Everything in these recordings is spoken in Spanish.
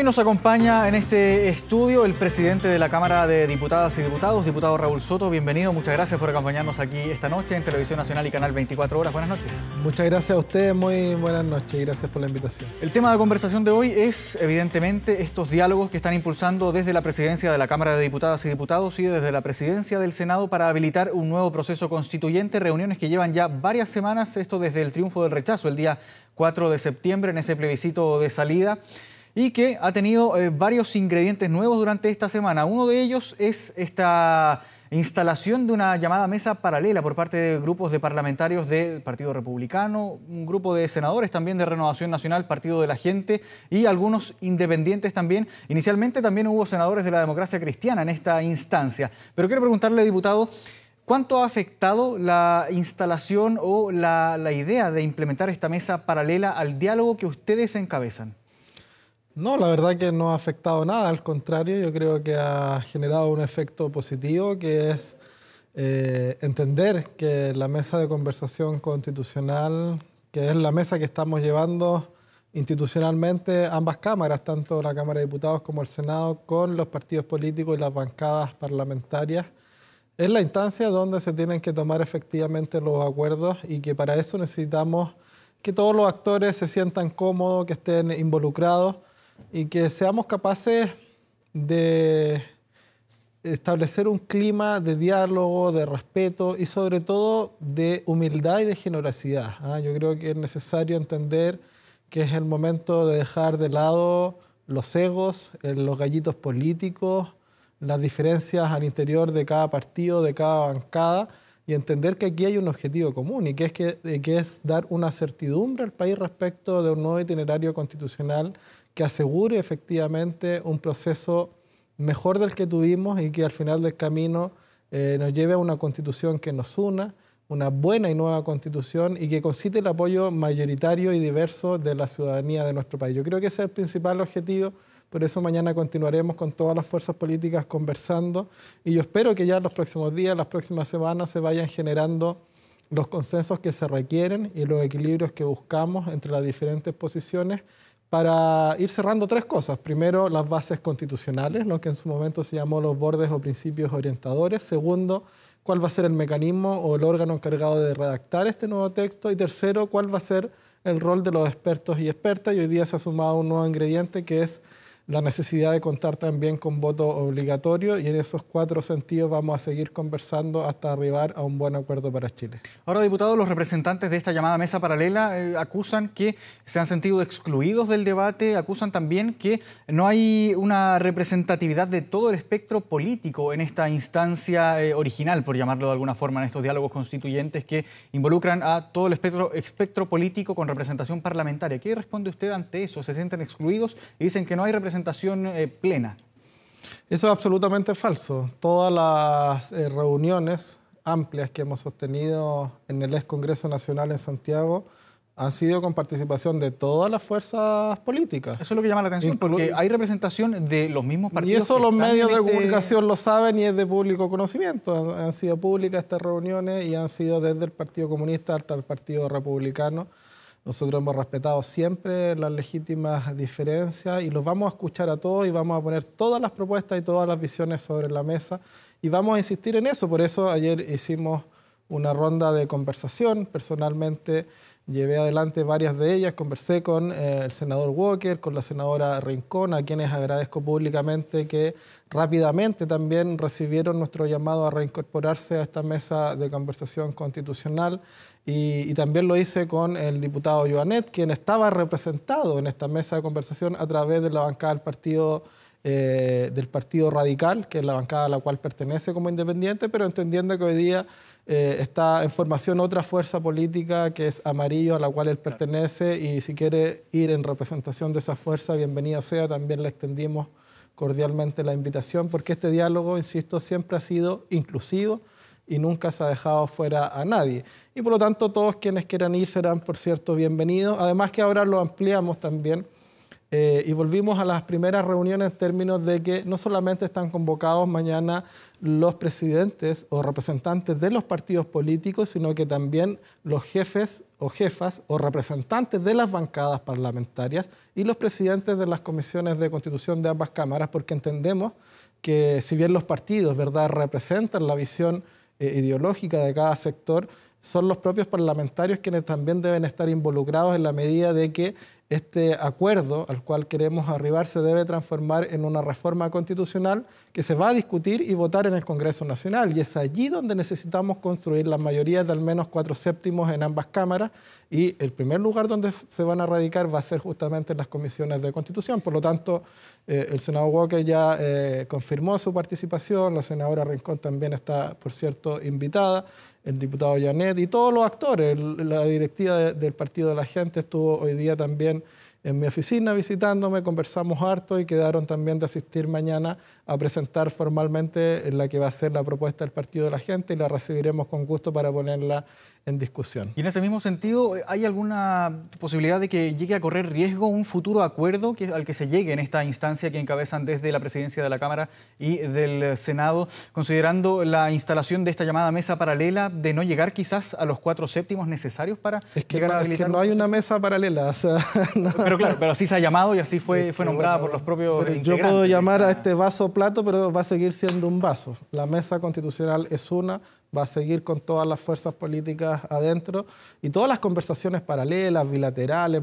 Hoy nos acompaña en este estudio el presidente de la Cámara de Diputadas y Diputados, diputado Raúl Soto. Bienvenido, muchas gracias por acompañarnos aquí esta noche en Televisión Nacional y Canal 24 Horas. Buenas noches. Muchas gracias a ustedes, muy buenas noches y gracias por la invitación. El tema de conversación de hoy es, evidentemente, estos diálogos que están impulsando desde la presidencia de la Cámara de Diputadas y Diputados y desde la presidencia del Senado para habilitar un nuevo proceso constituyente, reuniones que llevan ya varias semanas, esto desde el triunfo del rechazo el día 4 de septiembre en ese plebiscito de salida y que ha tenido eh, varios ingredientes nuevos durante esta semana. Uno de ellos es esta instalación de una llamada mesa paralela por parte de grupos de parlamentarios del Partido Republicano, un grupo de senadores también de Renovación Nacional, Partido de la Gente y algunos independientes también. Inicialmente también hubo senadores de la democracia cristiana en esta instancia. Pero quiero preguntarle, diputado, ¿Cuánto ha afectado la instalación o la idea de implementar esta mesa paralela al diálogo que ustedes encabezan? No, la verdad que no ha afectado nada, al contrario, yo creo que ha generado un efecto positivo que es eh, entender que la mesa de conversación constitucional, que es la mesa que estamos llevando institucionalmente ambas cámaras, tanto la Cámara de Diputados como el Senado, con los partidos políticos y las bancadas parlamentarias, es la instancia donde se tienen que tomar efectivamente los acuerdos y que para eso necesitamos que todos los actores se sientan cómodos, que estén involucrados y que seamos capaces de establecer un clima de diálogo, de respeto y sobre todo de humildad y de generosidad. ¿ah? Yo creo que es necesario entender que es el momento de dejar de lado los egos, eh, los gallitos políticos, las diferencias al interior de cada partido, de cada bancada, y entender que aquí hay un objetivo común y que es, que es dar una certidumbre al país respecto de un nuevo itinerario constitucional que asegure efectivamente un proceso mejor del que tuvimos y que al final del camino eh, nos lleve a una constitución que nos una, una buena y nueva constitución y que concite el apoyo mayoritario y diverso de la ciudadanía de nuestro país. Yo creo que ese es el principal objetivo. Por eso mañana continuaremos con todas las fuerzas políticas conversando y yo espero que ya en los próximos días, las próximas semanas, se vayan generando los consensos que se requieren y los equilibrios que buscamos entre las diferentes posiciones para ir cerrando tres cosas. Primero, las bases constitucionales, lo que en su momento se llamó los bordes o principios orientadores. Segundo, cuál va a ser el mecanismo o el órgano encargado de redactar este nuevo texto. Y tercero, cuál va a ser el rol de los expertos y expertas. Y hoy día se ha sumado un nuevo ingrediente que es la necesidad de contar también con voto obligatorio y en esos cuatro sentidos vamos a seguir conversando hasta arribar a un buen acuerdo para Chile. Ahora, diputados, los representantes de esta llamada mesa paralela eh, acusan que se han sentido excluidos del debate, acusan también que no hay una representatividad de todo el espectro político en esta instancia eh, original, por llamarlo de alguna forma, en estos diálogos constituyentes que involucran a todo el espectro, espectro político con representación parlamentaria. ¿Qué responde usted ante eso? ¿Se sienten excluidos y dicen que no hay representación? representación eh, plena. Eso es absolutamente falso. Todas las eh, reuniones amplias que hemos sostenido en el ex Congreso Nacional en Santiago han sido con participación de todas las fuerzas políticas. Eso es lo que llama la atención, porque hay representación de los mismos partidos. Y eso los medios de este comunicación lo saben y es de público conocimiento. Han, sido públicas estas reuniones y han sido desde el Partido Comunista hasta el Partido Republicano. Nosotros hemos respetado siempre las legítimas diferencias y los vamos a escuchar a todos y vamos a poner todas las propuestas y todas las visiones sobre la mesa y vamos a insistir en eso. Por eso ayer hicimos una ronda de conversación personalmente Llevé adelante varias de ellas, conversé con eh, el senador Walker, con la senadora Rincón, a quienes agradezco públicamente que rápidamente también recibieron nuestro llamado a reincorporarse a esta mesa de conversación constitucional y, también lo hice con el diputado Joanet, quien estaba representado en esta mesa de conversación a través de la bancada del partido. Eh, del Partido Radical, que es la bancada a la cual pertenece como independiente, pero entendiendo que hoy día eh, está en formación otra fuerza política que es amarillo, a la cual él pertenece, y si quiere ir en representación de esa fuerza, bienvenido sea, también le extendimos cordialmente la invitación, porque este diálogo, insisto, siempre ha sido inclusivo y nunca se ha dejado fuera a nadie. Y por lo tanto, todos quienes quieran ir serán, por cierto, bienvenidos. Además que ahora lo ampliamos también eh, y volvimos a las primeras reuniones en términos de que no solamente están convocados mañana los presidentes o representantes de los partidos políticos, sino que también los jefes o jefas o representantes de las bancadas parlamentarias y los presidentes de las comisiones de constitución de ambas cámaras, porque entendemos que si bien los partidos ¿verdad? representan la visión eh, ideológica de cada sector, son los propios parlamentarios quienes también deben estar involucrados en la medida de que este acuerdo al cual queremos arribar se debe transformar en una reforma constitucional que se va a discutir y votar en el Congreso Nacional. Y es allí donde necesitamos construir las mayorías de al menos cuatro séptimos en ambas cámaras. Y el primer lugar donde se van a radicar va a ser justamente en las comisiones de constitución. Por lo tanto, eh, el senador Walker ya eh, confirmó su participación, la senadora Rincón también está, por cierto, invitada el diputado Janet y todos los actores. La directiva del Partido de la Gente estuvo hoy día también en mi oficina visitándome, conversamos harto y quedaron también de asistir mañana a presentar formalmente la que va a ser la propuesta del Partido de la Gente y la recibiremos con gusto para ponerla en discusión. Y en ese mismo sentido, ¿hay alguna posibilidad de que llegue a correr riesgo un futuro acuerdo que, al que se llegue en esta instancia que encabezan desde la presidencia de la Cámara y del Senado, considerando la instalación de esta llamada mesa paralela, de no llegar quizás a los cuatro séptimos necesarios para es que no, que no hay una mesa paralela, o sea, pero claro, pero así se ha llamado y así fue, fue nombrada por los propios Yo puedo llamar a este vaso plato, pero va a seguir siendo un vaso. La mesa constitucional es una, va a seguir con todas las fuerzas políticas adentro y todas las conversaciones paralelas, bilaterales,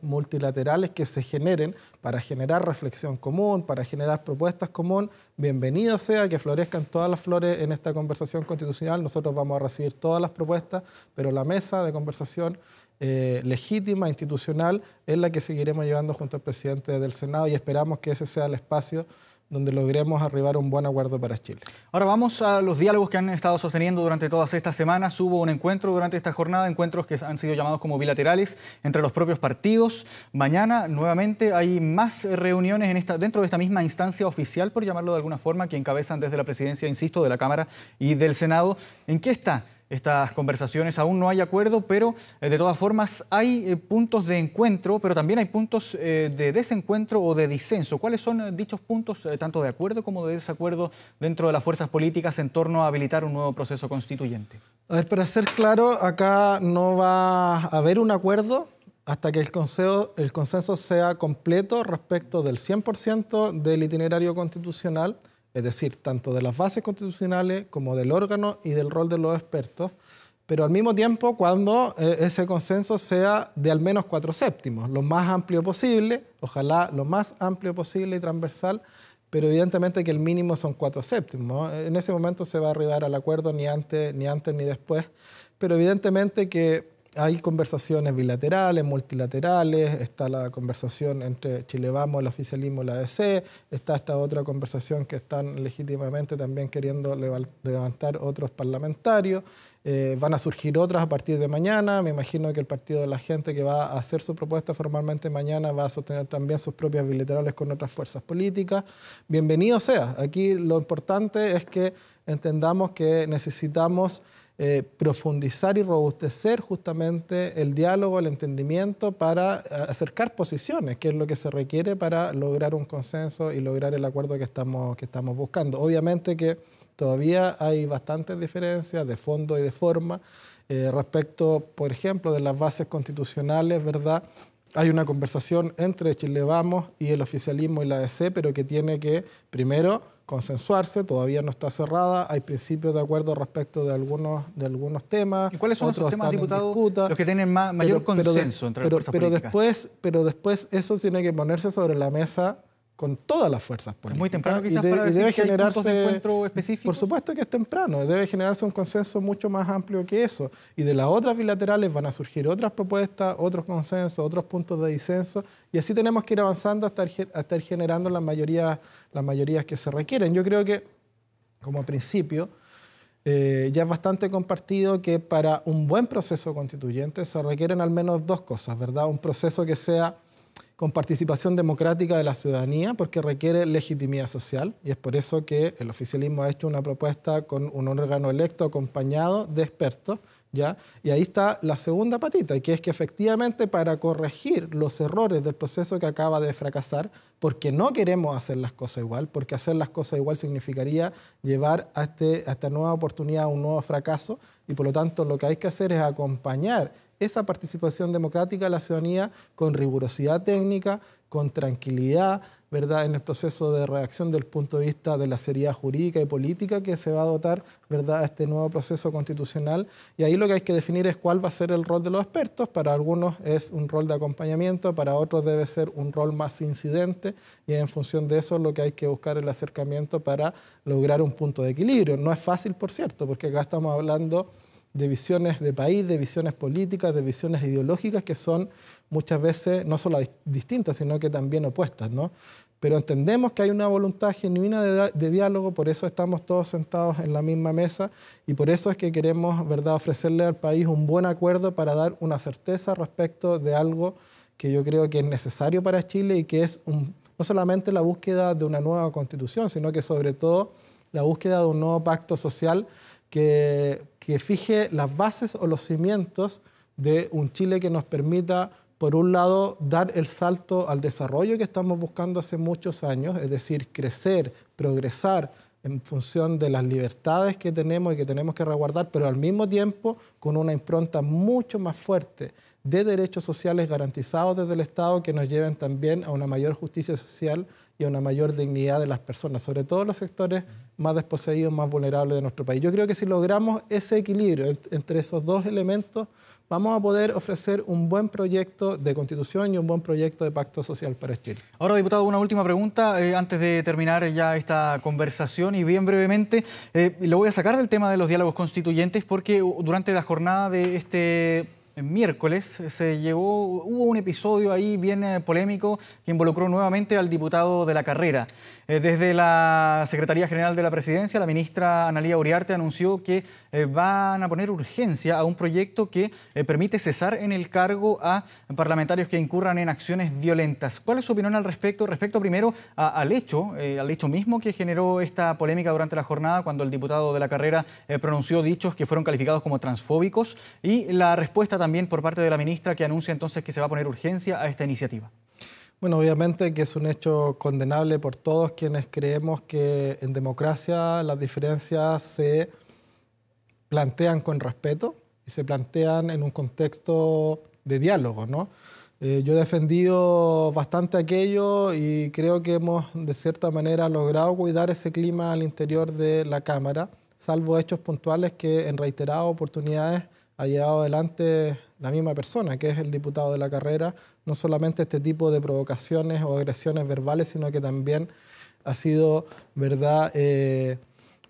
multilaterales que se generen para generar reflexión común, para generar propuestas común, bienvenido sea que florezcan todas las flores en esta conversación constitucional. Nosotros vamos a recibir todas las propuestas, pero la mesa de conversación eh, legítima, institucional, es la que seguiremos llevando junto al presidente del Senado y esperamos que ese sea el espacio donde logremos arribar a un buen acuerdo para Chile. Ahora vamos a los diálogos que han estado sosteniendo durante todas estas semanas. Hubo un encuentro durante esta jornada, encuentros que han sido llamados como bilaterales entre los propios partidos. Mañana nuevamente hay más reuniones dentro de esta misma instancia oficial, por llamarlo de alguna forma, que encabezan desde la presidencia, insisto, de la Cámara y del Senado. ¿En qué está estas conversaciones. Aún no hay acuerdo, pero eh, de todas formas hay eh, puntos de encuentro, pero también hay puntos eh, de desencuentro o de disenso. ¿Cuáles son dichos puntos, tanto de acuerdo como de desacuerdo, dentro de las fuerzas políticas en torno a habilitar un nuevo proceso constituyente? A ver, para ser claro, acá no va a haber un acuerdo hasta que el consejo el consenso sea completo respecto del 100% del itinerario constitucional es decir, tanto de las bases constitucionales como del órgano y del rol de los expertos, pero al mismo tiempo cuando eh, ese consenso sea de al menos cuatro séptimos, lo más amplio posible, ojalá lo más amplio posible y transversal, pero evidentemente que el mínimo son cuatro séptimos. En ese momento se va a arribar al acuerdo ni antes ni, antes, ni después, pero evidentemente que hay conversaciones bilaterales, multilaterales, está la conversación entre Chile Vamos, el oficialismo y la ADC, está esta otra conversación que están legítimamente también queriendo levantar otros parlamentarios, eh, van a surgir otras a partir de mañana, me imagino que el Partido de la Gente que va a hacer su propuesta formalmente mañana va a sostener también sus propias bilaterales con otras fuerzas políticas. Bienvenido sea, aquí lo importante es que entendamos que necesitamos eh, profundizar y robustecer justamente el diálogo, el entendimiento para eh, acercar posiciones, que es lo que se requiere para lograr un consenso y lograr el acuerdo que estamos, que estamos buscando. Obviamente que todavía hay bastantes diferencias de fondo y de forma eh, respecto, por ejemplo, de las bases constitucionales, ¿verdad? hay una conversación entre Chile Vamos y el oficialismo y la DC, pero que tiene que, primero, consensuarse, todavía no está cerrada, hay principios de acuerdo respecto de algunos, de algunos temas. ¿Y cuáles son esos temas, diputados, los que tienen mayor consenso entre los las pero después, pero después eso tiene que ponerse sobre la mesa con todas las fuerzas políticas. Es muy temprano quizás para debe que generarse, hay de encuentro específico. Por supuesto que es temprano, debe generarse un consenso mucho más amplio que eso. Y de las otras bilaterales van a surgir otras propuestas, otros consensos, otros puntos de disenso, y así tenemos que ir avanzando hasta, hasta ir generando las mayorías, que se requieren. Yo creo que, como principio, eh, ya es bastante compartido que para un buen proceso constituyente se requieren al menos dos cosas, ¿verdad? Un proceso que sea con participación democrática de la ciudadanía porque requiere legitimidad social y es por eso que el oficialismo ha hecho una propuesta con un órgano electo acompañado de expertos. ¿ya? Y ahí está la segunda patita, que es que efectivamente para corregir los errores del proceso que acaba de fracasar, porque no queremos hacer las cosas igual, porque hacer las cosas igual significaría llevar a, este, a esta nueva oportunidad a un nuevo fracaso y por lo tanto lo que hay que hacer es acompañar esa participación democrática de la ciudadanía con rigurosidad técnica, con tranquilidad, ¿verdad? en el proceso de reacción del punto de vista de la seriedad jurídica y política que se va a dotar ¿verdad? a este nuevo proceso constitucional. Y ahí lo que hay que definir es cuál va a ser el rol de los expertos. Para algunos es un rol de acompañamiento, para otros debe ser un rol más incidente y en función de eso lo que hay que buscar el acercamiento para lograr un punto de equilibrio. No es fácil, por cierto, porque acá estamos hablando de visiones de país, de visiones políticas, de visiones ideológicas que son muchas veces no solo distintas, sino que también opuestas. ¿no? Pero entendemos que hay una voluntad genuina de, diálogo, por eso estamos todos sentados en la misma mesa y por eso es que queremos ¿verdad? ofrecerle al país un buen acuerdo para dar una certeza respecto de algo que yo creo que es necesario para Chile y que es no solamente la búsqueda de una nueva constitución, sino que sobre todo la búsqueda de un nuevo pacto social que, fije las bases o los cimientos de un Chile que nos permita por un lado, dar el salto al desarrollo que estamos buscando hace muchos años, es decir, crecer, progresar en función de las libertades que tenemos y que tenemos que resguardar, pero al mismo tiempo con una impronta mucho más fuerte de derechos sociales garantizados desde el Estado que nos lleven también a una mayor justicia social y a una mayor dignidad de las personas, sobre todo los sectores más desposeídos, más vulnerables de nuestro país. Yo creo que si logramos ese equilibrio entre esos dos elementos, vamos a poder ofrecer un buen proyecto de constitución y un buen proyecto de pacto social para Chile. Ahora, diputado, una última pregunta eh, antes de terminar ya esta conversación y bien brevemente, eh, lo voy a sacar del tema de los diálogos constituyentes porque durante la jornada de este miércoles se llevó hubo un episodio ahí bien eh, polémico que involucró nuevamente al diputado de la carrera. Eh, desde la Secretaría General de la Presidencia, la ministra Analía Uriarte anunció que eh, van a poner urgencia a un proyecto que permite cesar en el cargo a parlamentarios que incurran en acciones violentas. ¿Cuál es su opinión al respecto? Respecto primero al hecho, al hecho mismo que generó esta polémica durante la jornada cuando el diputado de la carrera pronunció dichos que fueron calificados como transfóbicos y la respuesta también por parte de la ministra que anuncia entonces que se va a poner urgencia a esta iniciativa. Bueno, obviamente que es un hecho condenable por todos quienes creemos que en democracia las diferencias se plantean con respeto y se plantean en un contexto de diálogo, ¿no? Eh, yo he defendido bastante aquello y creo que hemos de cierta manera logrado cuidar ese clima al interior de la Cámara, salvo hechos puntuales que en reiteradas oportunidades ha llegado adelante la misma persona, que es el diputado de la carrera, no solamente este tipo de provocaciones o agresiones verbales, sino que también ha sido, ¿verdad? Eh,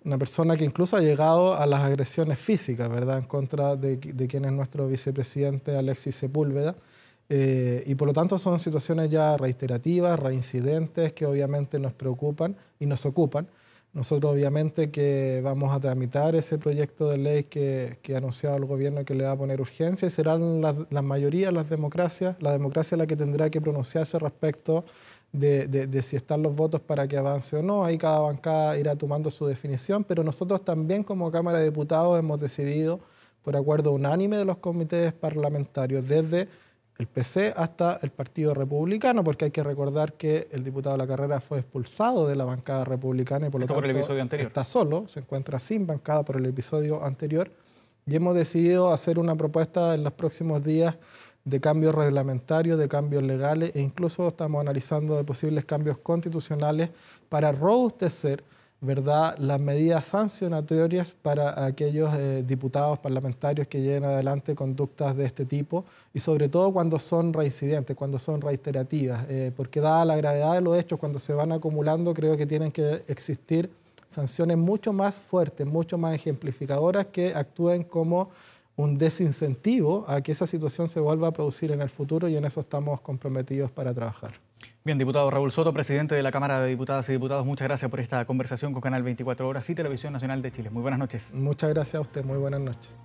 una persona que incluso ha llegado a las agresiones físicas, ¿verdad?, en contra de, quien es nuestro vicepresidente Alexis Sepúlveda. Eh, y por lo tanto son situaciones ya reiterativas, reincidentes, que obviamente nos preocupan y nos ocupan. Nosotros obviamente que vamos a tramitar ese proyecto de ley que, ha anunciado el gobierno que le va a poner urgencia y serán las la mayorías, las democracias, la democracia la que tendrá que pronunciarse respecto de, de, si están los votos para que avance o no. Ahí cada bancada irá tomando su definición, pero nosotros también como Cámara de Diputados hemos decidido, por acuerdo unánime de los comités parlamentarios, desde el PC hasta el Partido Republicano, porque hay que recordar que el diputado la carrera fue expulsado de la bancada republicana y por lo tanto está solo, se encuentra sin bancada por el episodio anterior. Y hemos decidido hacer una propuesta en los próximos días de cambios reglamentarios, de cambios legales e incluso estamos analizando de posibles cambios constitucionales para robustecer ¿verdad? las medidas sancionatorias para aquellos eh, diputados parlamentarios que lleven adelante conductas de este tipo y sobre todo cuando son reincidentes, cuando son reiterativas, eh, porque dada la gravedad de los hechos, cuando se van acumulando, creo que tienen que existir sanciones mucho más fuertes, mucho más ejemplificadoras que actúen como un desincentivo a que esa situación se vuelva a producir en el futuro y en eso estamos comprometidos para trabajar. Bien, diputado Raúl Soto, presidente de la Cámara de Diputadas y Diputados, muchas gracias por esta conversación con Canal 24 Horas y Televisión Nacional de Chile. Muy buenas noches. Muchas gracias a usted, muy buenas noches.